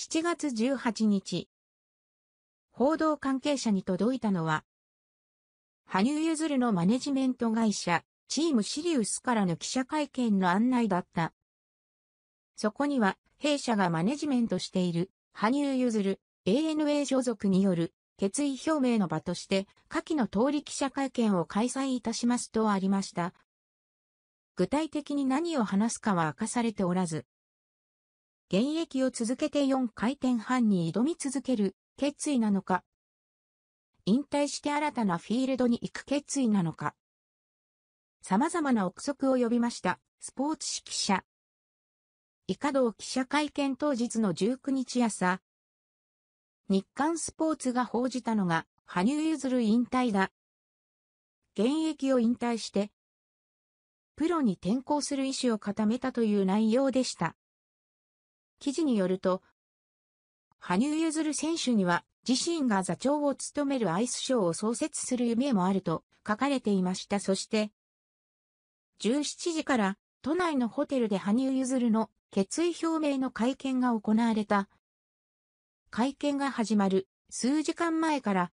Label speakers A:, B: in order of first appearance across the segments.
A: 7月18日、報道関係者に届いたのは、羽生結弦のマネジメント会社、チームシリウスからの記者会見の案内だった。そこには、弊社がマネジメントしている、羽生結弦、ANA 所属による、決意表明の場として、下記の通り記者会見を開催いたしますとありました。具体的に何を話すかは明かされておらず、現役を続けて4回転半に挑み続ける決意なのか、引退して新たなフィールドに行く決意なのか、様々な憶測を呼びました、スポーツ紙記者。カド同記者会見当日の19日朝、日刊スポーツが報じたのが、羽生結弦引退だ。現役を引退して、プロに転向する意思を固めたという内容でした。記事によると、羽生結弦選手には自身が座長を務めるアイスショーを創設する夢もあると書かれていました。そして、17時から都内のホテルで羽生結弦の決意表明の会見が行われた。会見が始まる数時間前から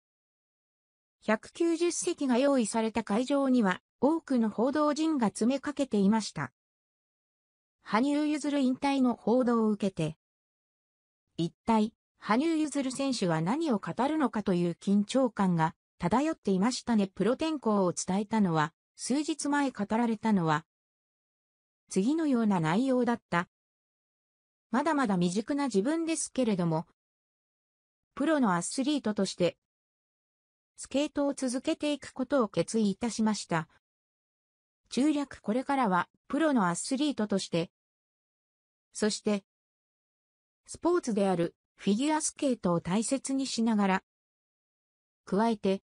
A: 190席が用意された会場には多くの報道陣が詰めかけていました。羽生結弦引退の報道を受けて、一体、羽生結弦選手は何を語るのかという緊張感が漂っていましたね。プロ転向を伝えたのは、数日前語られたのは、次のような内容だった。まだまだ未熟な自分ですけれども、プロのアスリートとして、スケートを続けていくことを決意いたしました。中略これからは、プロのアスリートとして、そして、スポーツであるフィギュアスケートを大切にしながら、加えて、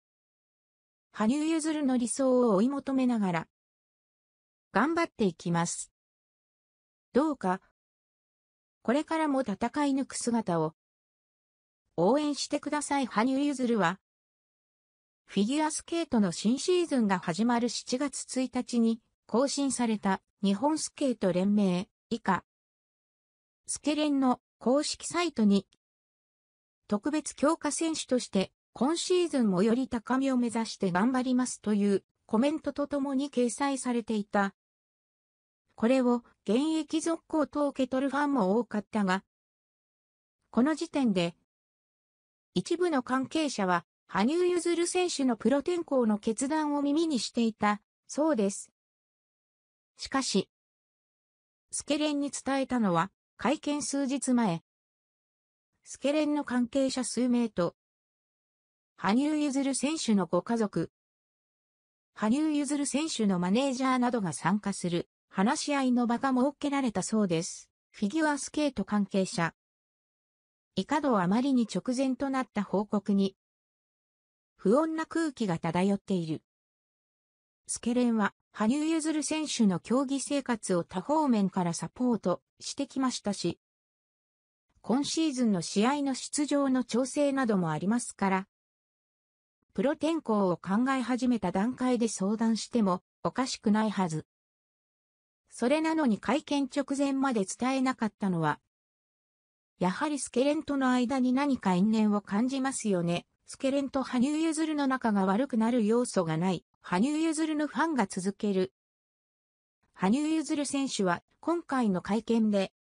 A: 羽生結弦の理想を追い求めながら、頑張っていきます。どうか、これからも戦い抜く姿を、応援してください羽生結弦は、フィギュアスケートの新シーズンが始まる7月1日に更新された日本スケート連盟以下スケレンの公式サイトに、特別強化選手として、今シーズンもより高みを目指して頑張りますというコメントとともに掲載されていた。これを現役続行と受け取るファンも多かったが、この時点で、一部の関係者は、羽生結弦選手のプロ転向の決断を耳にしていた、そうです。しかし、スケレンに伝えたのは、会見数日前、スケレンの関係者数名と、羽生結弦選手のご家族、羽生結弦選手のマネージャーなどが参加する話し合いの場が設けられたそうです。フィギュアスケート関係者。いかどあまりに直前となった報告に、不穏な空気が漂っている。スケレンは、羽生結弦選手の競技生活を多方面からサポートしてきましたし、今シーズンの試合の出場の調整などもありますから、プロ転向を考え始めた段階で相談してもおかしくないはず。それなのに会見直前まで伝えなかったのは、やはりスケレンとの間に何か因縁を感じますよね。スケレンと羽生結弦の仲が悪くなる要素がない、羽生結弦のファンが続ける。羽生結弦選手は今回の会見で、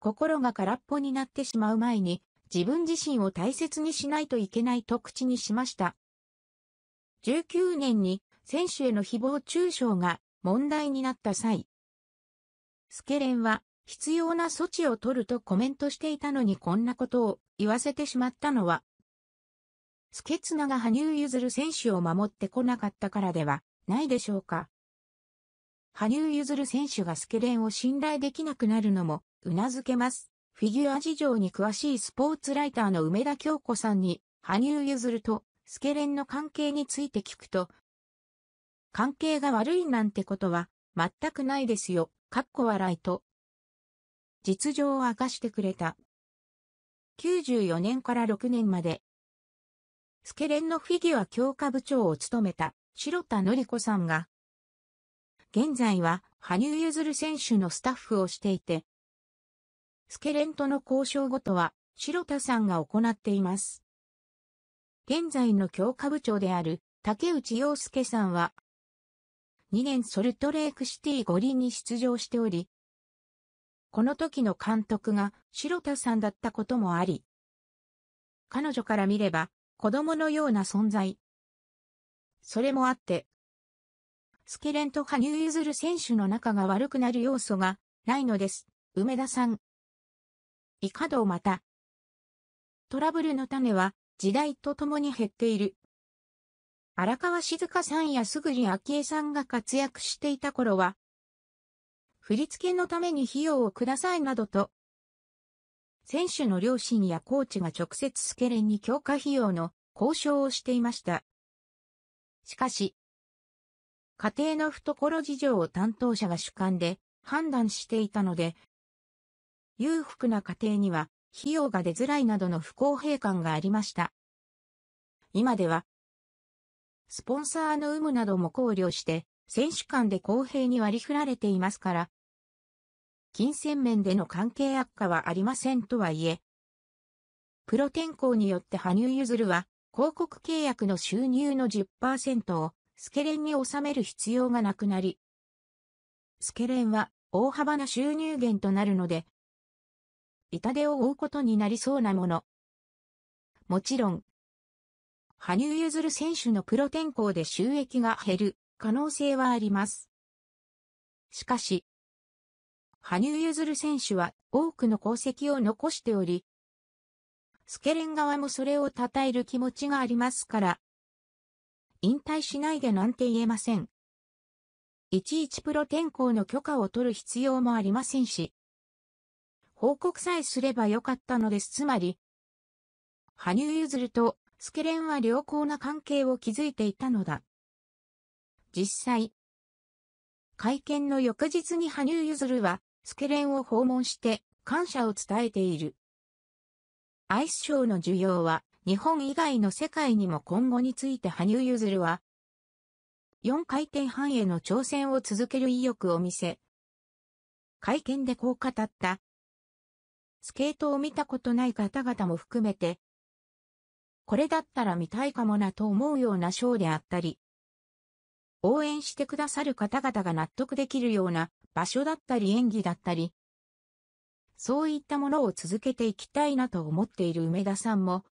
A: 心が空っぽになってしまう前に、自分自身を大切にしないといけないと口にしました。19年に選手への誹謗中傷が問題になった際、スケレンは必要な措置を取るとコメントしていたのにこんなことを言わせてしまったのは、スケツナが羽生結弦選手を守ってこなかったからではないでしょうか。羽生結弦選手がスケレンを信頼できなくなるのも、うなずけます。フィギュア事情に詳しいスポーツライターの梅田京子さんに、羽生結弦とスケレンの関係について聞くと、関係が悪いなんてことは全くないですよ、かっこ笑いと、実情を明かしてくれた。94年から6年まで、スケレンのフィギュア強化部長を務めた白田のり子さんが現在は羽生結弦選手のスタッフをしていて、スケレントの交渉ごとは白田さんが行っています。現在の強化部長である竹内洋介さんは、2年ソルトレークシティ五輪に出場しており、この時の監督が白田さんだったこともあり、彼女から見れば子供のような存在。それもあってスケレンと羽生結弦選手の仲が悪くなる要素がないのです。梅田さん。いかどうまた。トラブルの種は時代とともに減っている。荒川静香さんやすぐり昭恵さんが活躍していた頃は、振り付けのために費用をくださいなどと、選手の両親やコーチが直接スケレンに強化費用の交渉をしていました。しかし、家庭の懐事情を担当者が主観で判断していたので、裕福な家庭には費用が出づらいなどの不公平感がありました。今では、スポンサーの有無なども考慮して、選手間で公平に割り振られていますから、金銭面での関係悪化はありませんとはいえ、プロ転向によって羽生結弦は、広告契約の収入の10%を、スケレンに収める必要がなくなり、スケレンは大幅な収入源となるので、痛手を負うことになりそうなもの。もちろん、羽生結弦選手のプロ転向で収益が減る可能性はあります。しかし、羽生結弦選手は多くの功績を残しており、スケレン側もそれを称える気持ちがありますから、引退しないでなんて言えません。いちいちプロ転校の許可を取る必要もありませんし。報告さえすればよかったのです。つまり、羽生結弦とスケレンは良好な関係を築いていたのだ。実際、会見の翌日に羽生結弦は、スケレンを訪問して感謝を伝えている。アイスショーの需要は日本以外の世界にも今後について羽生結弦は、4回転半への挑戦を続ける意欲を見せ、会見でこう語った。スケートを見たことない方々も含めて、これだったら見たいかもなと思うようなショーであったり、応援してくださる方々が納得できるような場所だったり演技だったり、そういったものを続けていきたいなと思っている梅田さんも、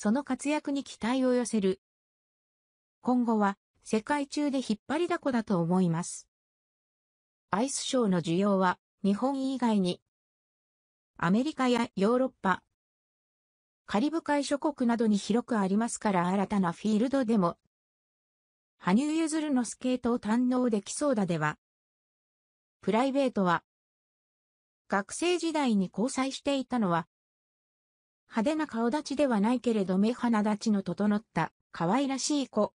A: その活躍に期待を寄せる。今後は世界中で引っ張りだこだと思います。アイスショーの需要は日本以外にアメリカやヨーロッパ、カリブ海諸国などに広くありますから新たなフィールドでも羽生結弦のスケートを堪能できそうだではプライベートは学生時代に交際していたのは派手な顔立ちではないけれど目鼻立ちの整った可愛らしい子。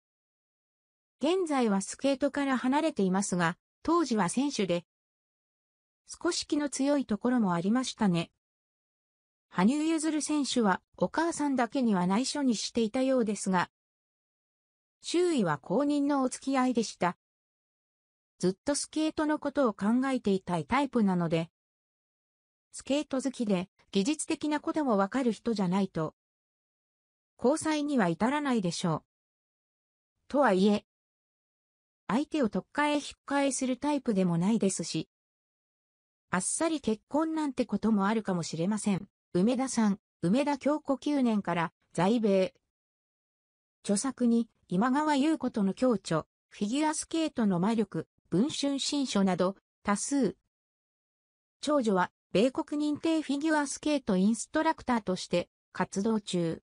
A: 現在はスケートから離れていますが、当時は選手で、少し気の強いところもありましたね。羽生結弦選手はお母さんだけには内緒にしていたようですが、周囲は公認のお付き合いでした。ずっとスケートのことを考えていたいタイプなので、スケート好きで技術的なこともわかる人じゃないと、交際には至らないでしょう。とはいえ、相手を特化へ引っ換えするタイプでもないですし、あっさり結婚なんてこともあるかもしれません。梅田さん、梅田京子9年から在米。著作に今川優子との共著、フィギュアスケートの魔力、文春新書など多数。長女は米国認定フィギュアスケートインストラクターとして活動中。